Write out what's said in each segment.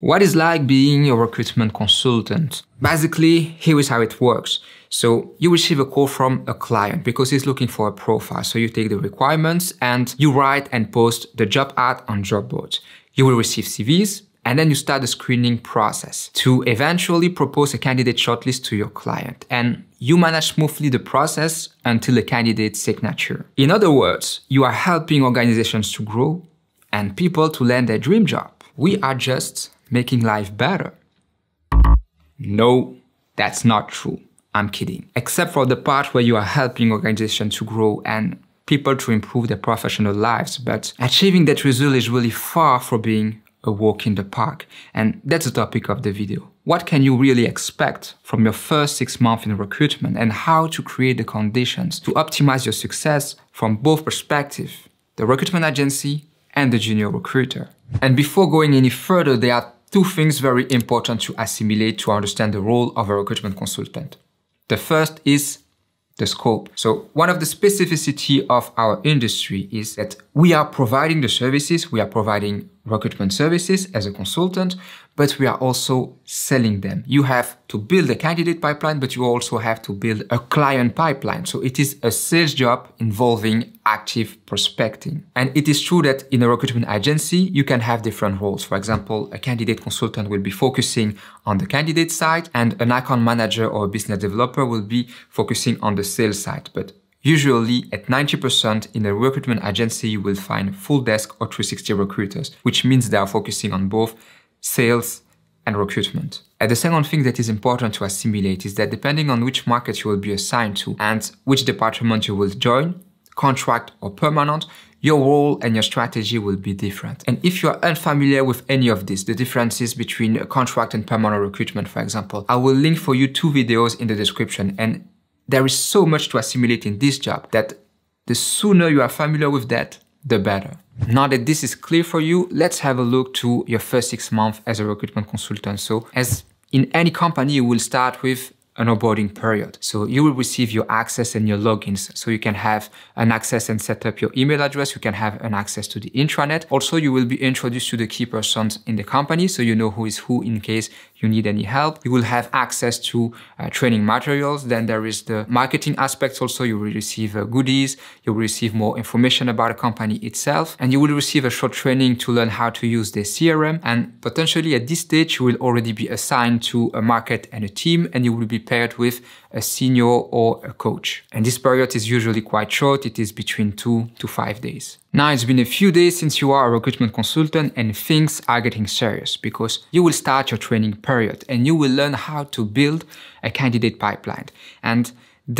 What is like being a recruitment consultant? Basically, here is how it works. So you receive a call from a client because he's looking for a profile. So you take the requirements and you write and post the job ad on job You will receive CVs and then you start the screening process to eventually propose a candidate shortlist to your client. And you manage smoothly the process until the candidate's signature. In other words, you are helping organizations to grow and people to land their dream job. We are just making life better. No, that's not true. I'm kidding. Except for the part where you are helping organizations to grow and people to improve their professional lives, but achieving that result is really far from being a walk in the park. And that's the topic of the video. What can you really expect from your first six months in recruitment and how to create the conditions to optimize your success from both perspectives, the recruitment agency and the junior recruiter. And before going any further, there are two things very important to assimilate to understand the role of a recruitment consultant. The first is the scope. So one of the specificity of our industry is that we are providing the services, we are providing recruitment services as a consultant, but we are also selling them. You have to build a candidate pipeline, but you also have to build a client pipeline. So it is a sales job involving active prospecting. And it is true that in a recruitment agency, you can have different roles. For example, a candidate consultant will be focusing on the candidate side and an account manager or business developer will be focusing on the sales side. But Usually at 90% in a recruitment agency you will find full desk or 360 recruiters, which means they are focusing on both sales and recruitment. And the second thing that is important to assimilate is that depending on which market you will be assigned to and which department you will join, contract or permanent, your role and your strategy will be different. And if you are unfamiliar with any of this, the differences between contract and permanent recruitment, for example, I will link for you two videos in the description and there is so much to assimilate in this job that the sooner you are familiar with that, the better. Now that this is clear for you, let's have a look to your first six months as a recruitment consultant. So as in any company, you will start with an onboarding period. So you will receive your access and your logins. So you can have an access and set up your email address. You can have an access to the intranet. Also, you will be introduced to the key persons in the company. So you know who is who in case you need any help. You will have access to uh, training materials. Then there is the marketing aspects. Also, you will receive uh, goodies. You will receive more information about the company itself. And you will receive a short training to learn how to use the CRM. And potentially at this stage, you will already be assigned to a market and a team and you will be paired with a senior or a coach. And this period is usually quite short. It is between two to five days. Now it's been a few days since you are a recruitment consultant and things are getting serious because you will start your training period and you will learn how to build a candidate pipeline. And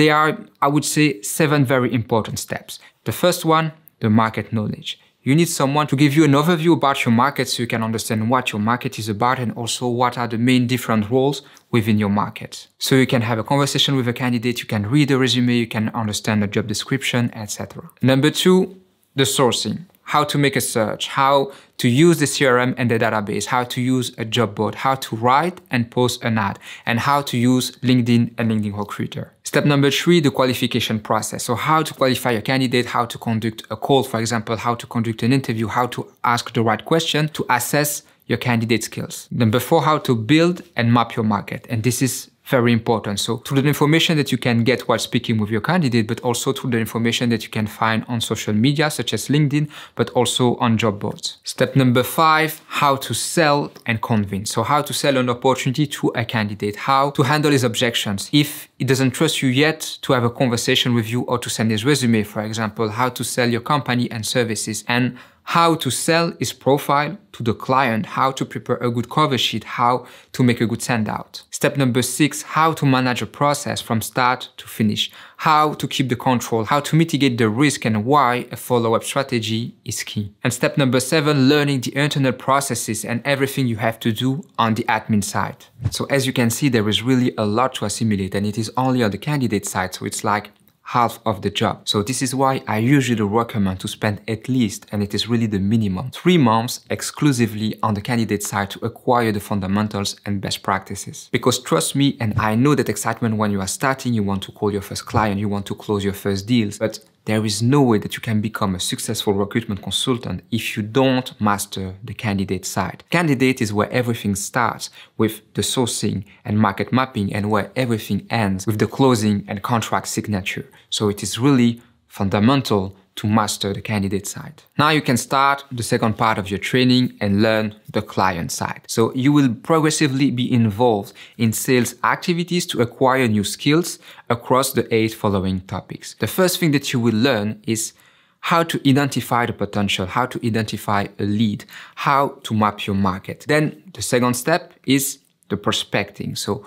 there are, I would say, seven very important steps. The first one, the market knowledge. You need someone to give you an overview about your market so you can understand what your market is about and also what are the main different roles within your market. So you can have a conversation with a candidate, you can read the resume, you can understand the job description, etc. Number two, the sourcing how to make a search, how to use the CRM and the database, how to use a job board, how to write and post an ad, and how to use LinkedIn and LinkedIn Recruiter. Step number three, the qualification process. So how to qualify a candidate, how to conduct a call, for example, how to conduct an interview, how to ask the right question to assess your candidate skills. Number four, how to build and map your market. And this is very important. So through the information that you can get while speaking with your candidate, but also through the information that you can find on social media, such as LinkedIn, but also on job boards. Step number five, how to sell and convince. So how to sell an opportunity to a candidate, how to handle his objections. If he doesn't trust you yet to have a conversation with you or to send his resume, for example, how to sell your company and services and how to sell his profile to the client, how to prepare a good cover sheet, how to make a good out. Step number six, how to manage a process from start to finish, how to keep the control, how to mitigate the risk and why a follow-up strategy is key. And step number seven, learning the internal processes and everything you have to do on the admin side. So as you can see, there is really a lot to assimilate and it is only on the candidate side. So it's like half of the job. So this is why I usually recommend to spend at least, and it is really the minimum, three months exclusively on the candidate side to acquire the fundamentals and best practices. Because trust me, and I know that excitement when you are starting, you want to call your first client, you want to close your first deals, but there is no way that you can become a successful recruitment consultant if you don't master the candidate side. Candidate is where everything starts with the sourcing and market mapping and where everything ends with the closing and contract signature. So it is really fundamental to master the candidate side. Now you can start the second part of your training and learn the client side. So you will progressively be involved in sales activities to acquire new skills across the eight following topics. The first thing that you will learn is how to identify the potential, how to identify a lead, how to map your market. Then the second step is the prospecting. So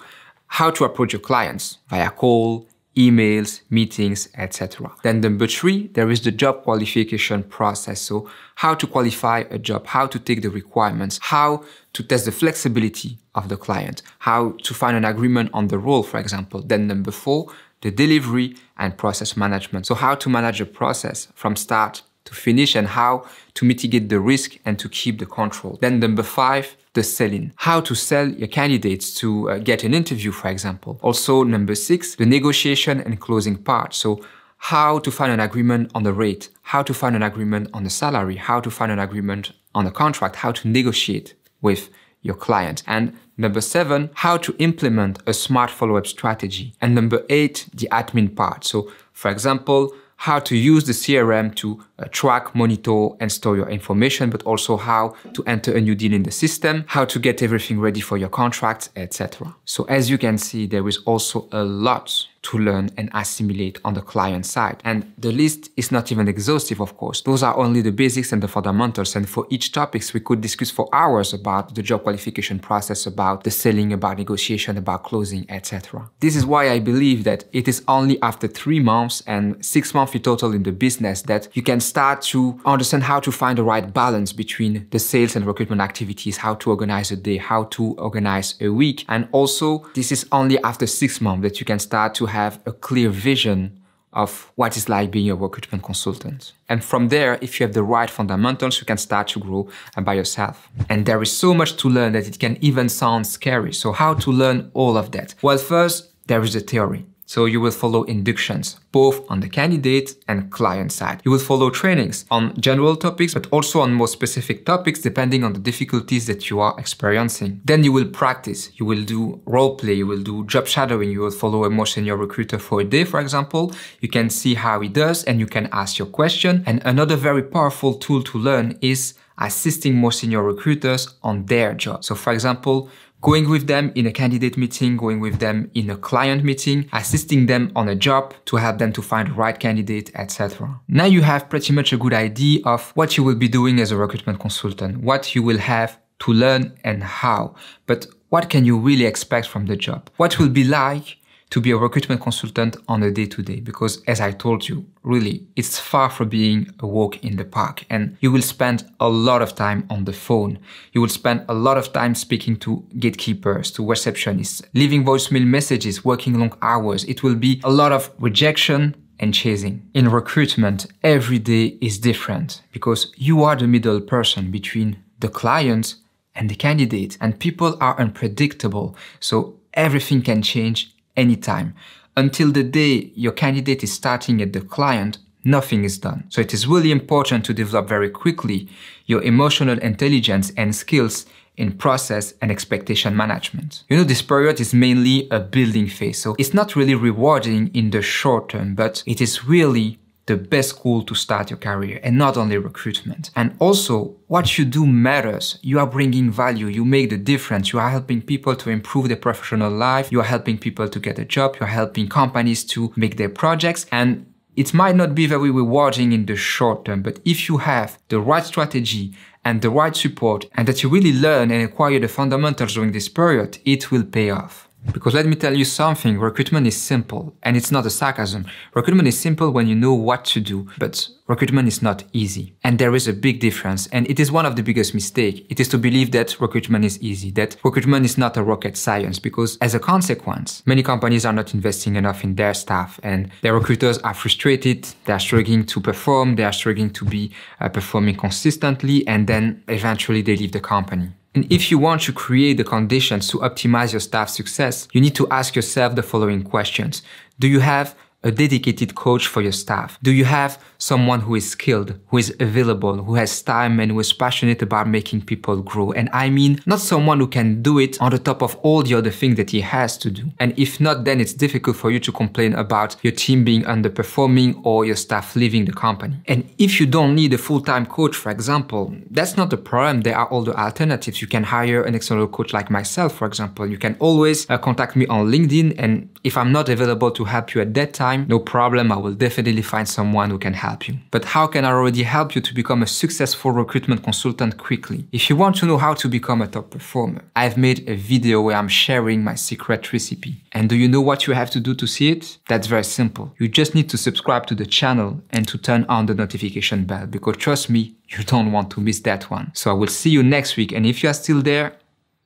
how to approach your clients via call, emails, meetings, etc. Then number three, there is the job qualification process. So how to qualify a job, how to take the requirements, how to test the flexibility of the client, how to find an agreement on the role, for example. Then number four, the delivery and process management. So how to manage a process from start to finish and how to mitigate the risk and to keep the control. Then number five, the selling, how to sell your candidates to uh, get an interview, for example. Also, number six, the negotiation and closing part. So how to find an agreement on the rate, how to find an agreement on the salary, how to find an agreement on the contract, how to negotiate with your client. And number seven, how to implement a smart follow-up strategy. And number eight, the admin part. So for example, how to use the CRM to uh, track, monitor, and store your information, but also how to enter a new deal in the system, how to get everything ready for your contracts, etc. So as you can see, there is also a lot to learn and assimilate on the client side. And the list is not even exhaustive, of course. Those are only the basics and the fundamentals. And for each topics, we could discuss for hours about the job qualification process, about the selling, about negotiation, about closing, etc. This is why I believe that it is only after three months and six months in total in the business that you can start to understand how to find the right balance between the sales and recruitment activities, how to organize a day, how to organize a week. And also, this is only after six months that you can start to have a clear vision of what it's like being a work recruitment consultant. And from there, if you have the right fundamentals, you can start to grow by yourself. And there is so much to learn that it can even sound scary. So how to learn all of that? Well, first, there is the theory. So you will follow inductions, both on the candidate and client side. You will follow trainings on general topics, but also on more specific topics, depending on the difficulties that you are experiencing. Then you will practice. You will do role play. You will do job shadowing. You will follow a more senior recruiter for a day, for example. You can see how he does and you can ask your question. And another very powerful tool to learn is assisting more senior recruiters on their job. So for example, going with them in a candidate meeting, going with them in a client meeting, assisting them on a job to help them to find the right candidate, etc. Now you have pretty much a good idea of what you will be doing as a recruitment consultant, what you will have to learn and how, but what can you really expect from the job? What will be like to be a recruitment consultant on a day to day because as I told you, really, it's far from being a walk in the park and you will spend a lot of time on the phone. You will spend a lot of time speaking to gatekeepers, to receptionists, leaving voicemail messages, working long hours. It will be a lot of rejection, and chasing. In recruitment, every day is different because you are the middle person between the client and the candidate and people are unpredictable. So everything can change anytime. Until the day your candidate is starting at the client, nothing is done. So it is really important to develop very quickly your emotional intelligence and skills in process and expectation management. You know, this period is mainly a building phase, so it's not really rewarding in the short term, but it is really the best school to start your career and not only recruitment. And also, what you do matters. You are bringing value, you make the difference, you are helping people to improve their professional life, you are helping people to get a job, you are helping companies to make their projects. And it might not be very rewarding in the short term, but if you have the right strategy and the right support and that you really learn and acquire the fundamentals during this period, it will pay off. Because let me tell you something, recruitment is simple, and it's not a sarcasm. Recruitment is simple when you know what to do, but recruitment is not easy. And there is a big difference, and it is one of the biggest mistakes. It is to believe that recruitment is easy, that recruitment is not a rocket science, because as a consequence, many companies are not investing enough in their staff, and their recruiters are frustrated, they are struggling to perform, they are struggling to be uh, performing consistently, and then eventually they leave the company. And if you want to create the conditions to optimize your staff success, you need to ask yourself the following questions. Do you have a dedicated coach for your staff? Do you have someone who is skilled, who is available, who has time and who is passionate about making people grow? And I mean, not someone who can do it on the top of all the other things that he has to do. And if not, then it's difficult for you to complain about your team being underperforming or your staff leaving the company. And if you don't need a full-time coach, for example, that's not the problem. There are all the alternatives. You can hire an external coach like myself, for example. You can always uh, contact me on LinkedIn. And if I'm not available to help you at that time, time, no problem, I will definitely find someone who can help you. But how can I already help you to become a successful recruitment consultant quickly? If you want to know how to become a top performer, I've made a video where I'm sharing my secret recipe. And do you know what you have to do to see it? That's very simple. You just need to subscribe to the channel and to turn on the notification bell because trust me, you don't want to miss that one. So I will see you next week and if you are still there,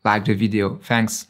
like the video. Thanks.